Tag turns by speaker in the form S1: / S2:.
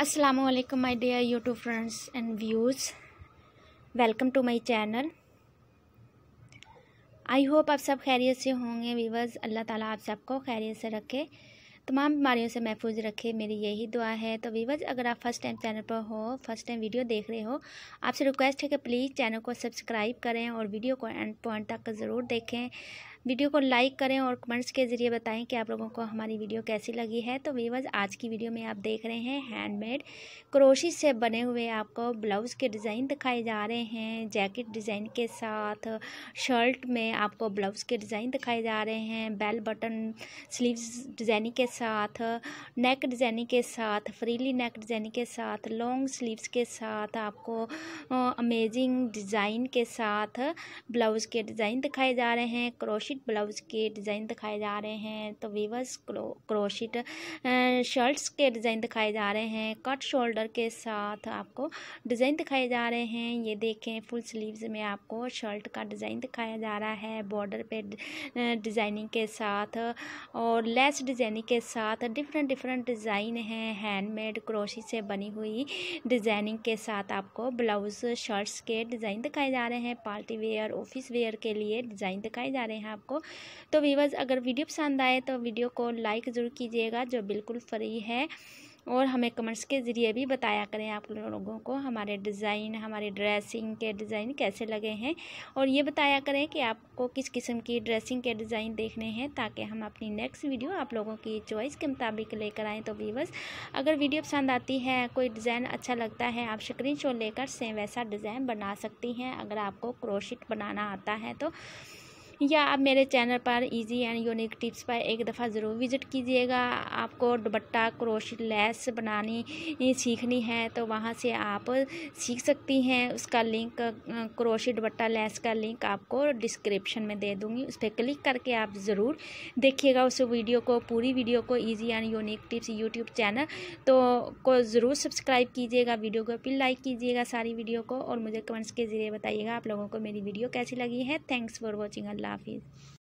S1: Aslam my dear YouTube friends and views welcome to my channel I hope आप सब खैरियत से होंगे व्यूवर्स अल्लाह ताला आप सबको खैरियत से रखे तमाम बीमारियों से महफूज रखे मेरी यही दुआ है तो व्यूवर्स अगर आप फर्स्ट टाइम चैनल पर हो फर्स्ट टाइम वीडियो देख रहे हो आपसे रिक्वेस्ट है कि प्लीज़ चैनल को सब्सक्राइब करें और वीडियो को एंड पॉइंट तक ज़रूर देखें वीडियो को लाइक करें और कमेंट्स के ज़रिए बताएं कि आप लोगों को हमारी वीडियो कैसी लगी है तो वीवर्स आज की वीडियो में आप देख रहे हैं हैंडमेड क्रोशी से बने हुए आपको ब्लाउज़ के डिज़ाइन दिखाए जा रहे हैं जैकेट डिज़ाइन के साथ शर्ट में आपको ब्लाउज़ के डिज़ाइन दिखाए जा रहे हैं बेल बटन स्लीव डिज़ाइनिंग के साथ नेक डिज़ाइनिंग के साथ फ्रीली नेक डिज़ाइनिंग के साथ लॉन्ग स्लीव्स के साथ आपको अमेजिंग डिज़ाइन के साथ ब्लाउज़ के डिज़ाइन दिखाए जा रहे हैं क्रोशी क्रोशिट ब्लाउज के डिज़ाइन दिखाए जा रहे हैं तो वीवर्स क्रोशिट शर्ट्स के डिज़ाइन दिखाए जा रहे हैं कट शोल्डर के साथ आपको डिज़ाइन दिखाए जा रहे हैं ये देखें फुल स्लीव्स में आपको शर्ट का डिज़ाइन दिखाया जा रहा है बॉर्डर पे डिज़ाइनिंग के साथ और लेस डिज़ाइनिंग के साथ डिफरेंट डिफरेंट डिज़ाइन हैं हैंडमेड क्रोशी से बनी हुई डिज़ाइनिंग के साथ आपको ब्लाउज़ शर्ट्स के डिज़ाइन दिखाए जा रहे हैं पार्टी वेयर ऑफिस वेयर के लिए डिज़ाइन दिखाए जा रहे हैं आप को तो वीवर्स अगर वीडियो पसंद आए तो वीडियो को लाइक ज़रूर कीजिएगा जो बिल्कुल फ्री है और हमें कमेंट्स के ज़रिए भी बताया करें आप लोगों को हमारे डिज़ाइन हमारे ड्रेसिंग के डिज़ाइन कैसे लगे हैं और ये बताया करें कि आपको किस किस्म की ड्रेसिंग के डिज़ाइन देखने हैं ताकि हम अपनी नेक्स्ट वीडियो आप लोगों की चॉइस के मुताबिक लेकर आएँ तो वीवर्स अगर वीडियो पसंद आती है कोई डिज़ाइन अच्छा लगता है आप स्क्रीन लेकर सेम वैसा डिज़ाइन बना सकती हैं अगर आपको क्रोशिट बनाना आता है तो या आप मेरे चैनल पर इजी एंड यूनिक टिप्स पर एक दफ़ा ज़रूर विज़िट कीजिएगा आपको दुबट्टा क्रोश लेस बनानी सीखनी है तो वहाँ से आप सीख सकती हैं उसका लिंक क्रोशी दुबट्टा लेस का लिंक आपको डिस्क्रिप्शन में दे दूँगी उस पर क्लिक करके आप ज़रूर देखिएगा उस वीडियो को पूरी वीडियो को easy and unique tips YouTube channel तो को ज़रूर सब्सक्राइब कीजिएगा वीडियो को फिर लाइक कीजिएगा सारी वीडियो को और मुझे कमेंट्स के ज़रिए बताइएगा आप लोगों को मेरी वीडियो कैसी लगी है thanks for watching Allah Allah Hafiz